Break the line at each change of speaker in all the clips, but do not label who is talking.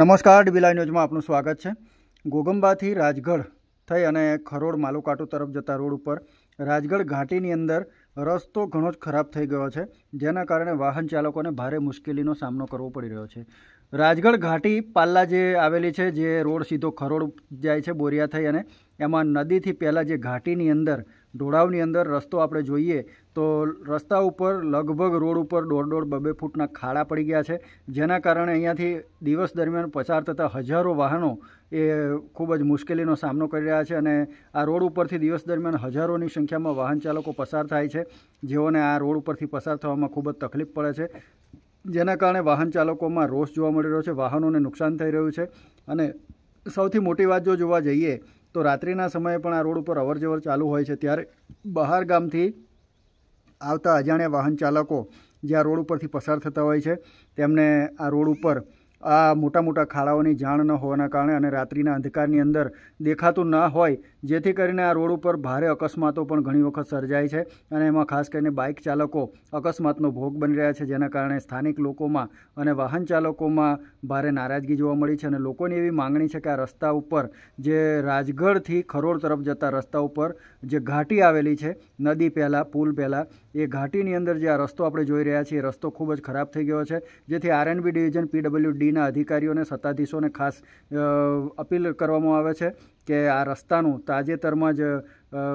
નમસ્કાર ડીબીલાઈ ન્યૂઝમાં આપનું સ્વાગત છે ગોગંબાથી રાજગઢ થઈ અને ખરોડ માલુકાટો તરફ જતા રોડ ઉપર રાજગઢ ઘાટીની અંદર રસ્તો ઘણો જ ખરાબ થઈ ગયો છે જેના કારણે વાહન ચાલકોને ભારે મુશ્કેલીનો સામનો કરવો પડી રહ્યો છે રાજગઢ ઘાટી પાલ્લા જે આવેલી છે જે રોડ સીધો ખરોડ જાય છે બોરિયા થઈ અને એમાં નદીથી પહેલાં જે ઘાટીની અંદર ઢોળાવની અંદર રસ્તો આપણે જોઈએ તો રસ્તા ઉપર લગભગ રોડ ઉપર દોઢ દોઢ બબે ફૂટના ખાડા પડી ગયા છે જેના કારણે અહીંયાથી દિવસ દરમિયાન પસાર થતા હજારો વાહનો એ ખૂબ જ મુશ્કેલીનો સામનો કરી રહ્યા છે અને આ રોડ ઉપરથી દિવસ દરમિયાન હજારોની સંખ્યામાં વાહન ચાલકો પસાર થાય છે જેઓને આ રોડ ઉપરથી પસાર થવામાં ખૂબ જ તકલીફ પડે છે જેના કારણે વાહન ચાલકોમાં રોષ જોવા મળી રહ્યો છે વાહનોને નુકસાન થઈ રહ્યું છે અને સૌથી મોટી વાત જો જોવા જઈએ તો રાત્રિના સમયે પણ આ રોડ ઉપર અવરજવર ચાલુ હોય છે ત્યારે બહાર ગામથી આવતા અજાણ્યા વાહન ચાલકો જે આ રોડ ઉપરથી પસાર થતા હોય છે તેમને આ રોડ ઉપર આ મોટા મોટા ખાડાઓની જાણ ન હોવાના કારણે અને રાત્રિના અંધકારની અંદર દેખાતું ન હોય જેથી કરીને આ રોડ ઉપર ભારે અકસ્માતો પણ ઘણી વખત સર્જાય છે અને એમાં ખાસ કરીને બાઇક ચાલકો અકસ્માતનો ભોગ બની રહ્યા છે જેના કારણે સ્થાનિક લોકોમાં અને વાહન ચાલકોમાં ભારે નારાજગી જોવા મળી છે અને લોકોની એવી માંગણી છે કે આ રસ્તા ઉપર જે રાજગઢથી ખરોડ તરફ જતા રસ્તા ઉપર જે ઘાટી આવેલી છે નદી પહેલાં પુલ પહેલાં એ ઘાટીની અંદર જે આ રસ્તો આપણે જોઈ રહ્યા છીએ એ રસ્તો ખૂબ જ ખરાબ થઈ ગયો છે જેથી આરએનબી ડિવિઝન પીડબ્લ્યુડીના અધિકારીઓને સત્તાધીશોને ખાસ અપીલ કરવામાં આવે છે કે આ રસ્તાનું તાજેતરમાં જ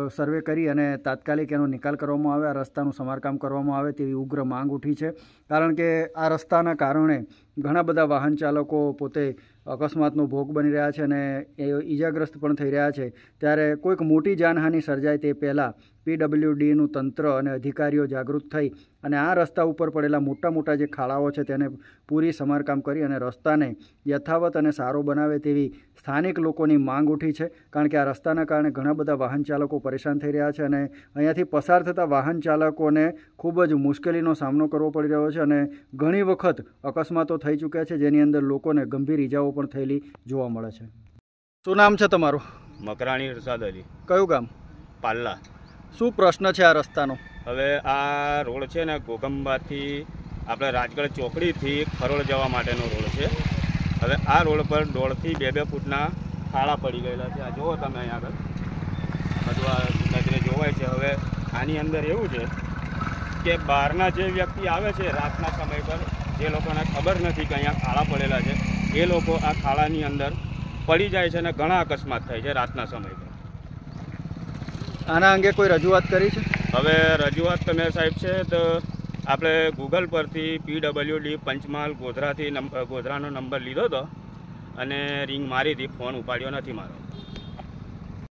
સર્વે કરી અને તાત્કાલિક એનો નિકાલ કરવામાં આવે આ રસ્તાનું સમારકામ કરવામાં આવે તેવી ઉગ્ર માંગ ઉઠી છે કારણ કે આ રસ્તાના કારણે ઘણા બધા વાહન ચાલકો પોતે અકસ્માતનો ભોગ બની રહ્યા છે અને એ ઈજાગ્રસ્ત પણ થઈ રહ્યા છે ત્યારે કોઈક મોટી જાનહાની સર્જાય તે પહેલાં પીડબ્લ્યુડીનું તંત્ર અને અધિકારીઓ જાગૃત થઈ અને આ રસ્તા ઉપર પડેલા મોટા મોટા જે ખાડાઓ છે તેને પૂરી સમારકામ કરી અને રસ્તાને યથાવત અને સારો બનાવે તેવી સ્થાનિક લોકોની માંગ ઉઠી છે કારણ કે આ રસ્તાના કારણે ઘણા બધા વાહન ચાલકો લોકો પરેશાન થઈ રહ્યા છે અને અહીંયાથી પસાર થતા વાહન ચાલકોને ખૂબ જ મુશ્કેલીનો સામનો કરવો પડી રહ્યો છે અને ઘણી વખત અકસ્માતો થઈ ચૂક્યા છે જેની અંદર લોકોને ગંભીર ઈજાઓ પણ થયેલી જોવા મળે છે શું નામ છે તમારું
મકરાણી રસાદ અલી કયું ગામ પાલ્લા
શું પ્રશ્ન છે આ રસ્તાનો
હવે આ રોડ છે ને ગોગંબાથી આપણે રાજગઢ ચોકડીથી ખરોડ જવા માટેનો રોડ છે હવે આ રોડ પર દોઢથી બે બે ફૂટના ખાડા પડી ગયેલા છે આ જુઓ તમે અહીંયા આગળ અથવા નજરે જોવાય છે હવે આની અંદર એવું છે કે બહારના જે વ્યક્તિ આવે છે રાતના સમય પર જે લોકોને ખબર નથી કે અહીંયા ખાડા પડેલા છે એ લોકો આ ખાડાની અંદર પડી જાય છે અને ઘણા અકસ્માત થાય છે રાતના સમય પર
આના અંગે કોઈ રજૂઆત કરી છે
હવે રજૂઆત તમે સાહેબ છે તો આપણે ગૂગલ પરથી ડી પંચમહાલ ગોધરાથી નંબર ગોધરાનો નંબર લીધો હતો અને રિંગ મારી હતી ફોન ઉપાડ્યો નથી મારો